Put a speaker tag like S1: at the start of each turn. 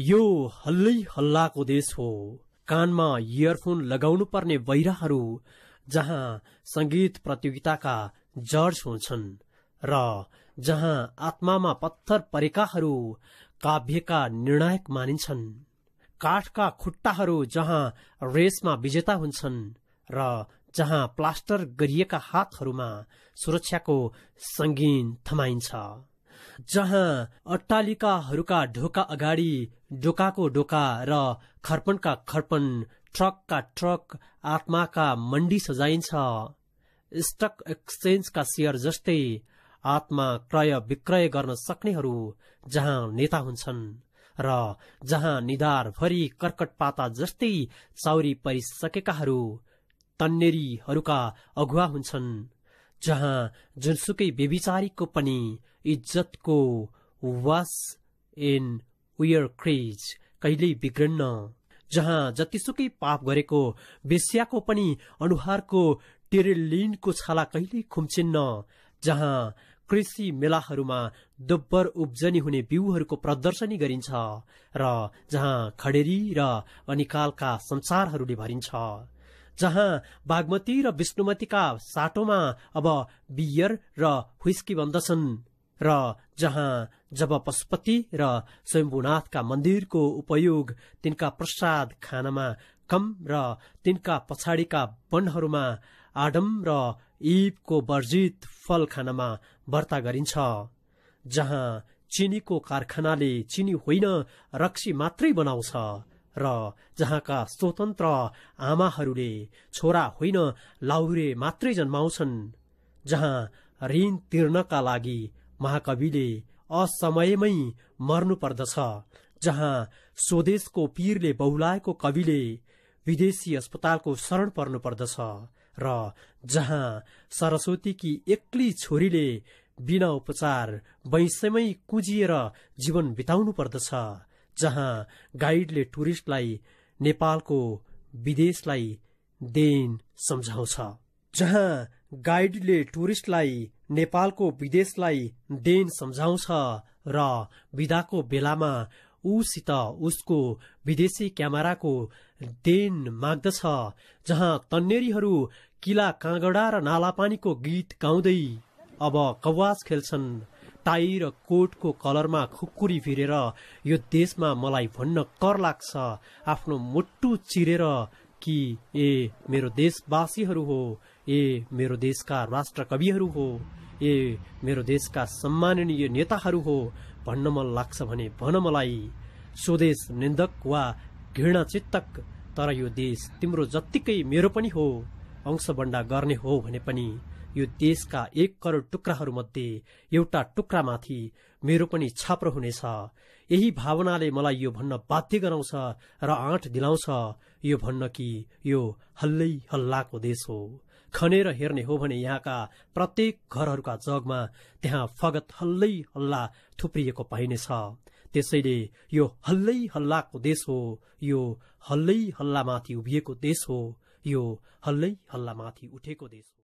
S1: यो हल्लै हल्लाको देश हो कानमा इयरफोन लगाउनु पर्ने बहिराहरू जहाँ संगीत प्रतियोगिताका जर्ज हुन्छन् र जहाँ आत्मामा पत्थर परेकाहरू काव्यका निर्णायक मानिन्छन् काठका खुट्टाहरू जहाँ रेसमा विजेता हुन्छन् र जहाँ प्लास्टर गरिएका हातहरूमा सुरक्षाको सङ्गीन थमाइन्छ जहाँ अट्टालिकाहरूका ढोका अगाडि डोकाको डोका र खर्पनका खर्पन ट्रकका ट्रक आत्माका मण्डी सजाइन्छ स्टक एक्सचेन्जका सेयर जस्तै आत्मा क्रय विक्रय गर्न सक्नेहरू जहाँ नेता हुन्छन् र जहाँ निधारभरि कर्कट पाता जस्तै चाउरी परिसकेकाहरू तन्नेरीहरूका अगुवा हुन्छन् जहाँ जुनसुकै बेविचारीको पनि इज्जतको वास इन वियर क्रिज कहिल्यै बिग्रन्न जहाँ जतिसुकै पाप गरेको बेस्याको पनि अनुहारको टेरेलिनको छाला कहिल्यै खुम्चिन्न जहाँ कृषि मेलाहरूमा दोब्बर उब्जनी हुने बिउहरूको प्रदर्शनी गरिन्छ र जहाँ खडेरी र अनिकालका संसारहरूले भरिन्छ जहाँ बागमती र विष्णुमतीका साटोमा अब बियर र हुस्की बन्दछन् र जहाँ जब पशुपति र स्वयम्भूनाथका मन्दिरको उपयोग तिनका प्रसाद खानमा कम र तिनका पछाडिका वनहरूमा आडम र इबको वर्जित फल खानमा वर्ता गरिन्छ जहाँ चिनीको कारखानाले चिनी होइन रक्सी मात्रै बनाउँछ र जहाँका स्वतन्त्र आमाहरूले छोरा होइन लाहुरे मात्रै जन्माउँछन् जहाँ ऋण तिर्नका लागि महाकविले असमयमै मर्नु पर्दछ जहाँ स्वदेशको पीरले बहुलाएको कविले विदेशी अस्पतालको शरण पर्नु पर्दछ र जहाँ सरस्वतीकी एक्लै छोरीले बिना उपचार वैंशमै कुजिएर जीवन बिताउनु पर्दछ जहाँ गाइडले टुरिस्टलाई नेपालको विदेशलाई देन सम्झाउँछ जहाँ गाइडले टुरिस्टलाई नेपालको विदेशलाई देन सम्झाउँछ र विदाको बेलामा ऊसित उसको विदेशी क्यामेराको देन माग्दछ जहाँ तन्नेरीहरू किला काँगडा र नालापानीको गीत गाउँदै अब कवाज खेल्छन् टाई र कोटको कलरमा खुकुरी फिरेर यो देशमा मलाई भन्न कर लाग्छ आफ्नो मुट्टु चिरेर कि ए मेरो देशवासीहरू हो ए मेरो देशका राष्ट्रकविहरू हो ए मेरो देशका सम्माननीय नेताहरू हो भन्न मन लाग्छ भने भन मलाई स्वदेश निन्दक वा घृणाचित्तक तर यो देश तिम्रो जत्तिकै मेरो पनि हो अंशबन्डा गर्ने हो भने पनि यो देशका एक करोड टुक्राहरूमध्ये एउटा टुक्रामाथि मेरो पनि छाप्रो हुनेछ यही भावनाले मलाई यो भन्न बाध्य गराउँछ र आँट दिलाउँछ यो भन्न कि यो हल्लै हल्लाको देश हो खनेर हेर्ने हो भने यहाँका प्रत्येक घरहरूका जगमा त्यहाँ फगत हल्लै हल्ला थुप्रिएको पाइनेछ त्यसैले यो हल्लै हल्लाको देश हो यो हल्लै हल्लामाथि उभिएको देश हो यो हल्लै हल्लामाथि उठेको देश हो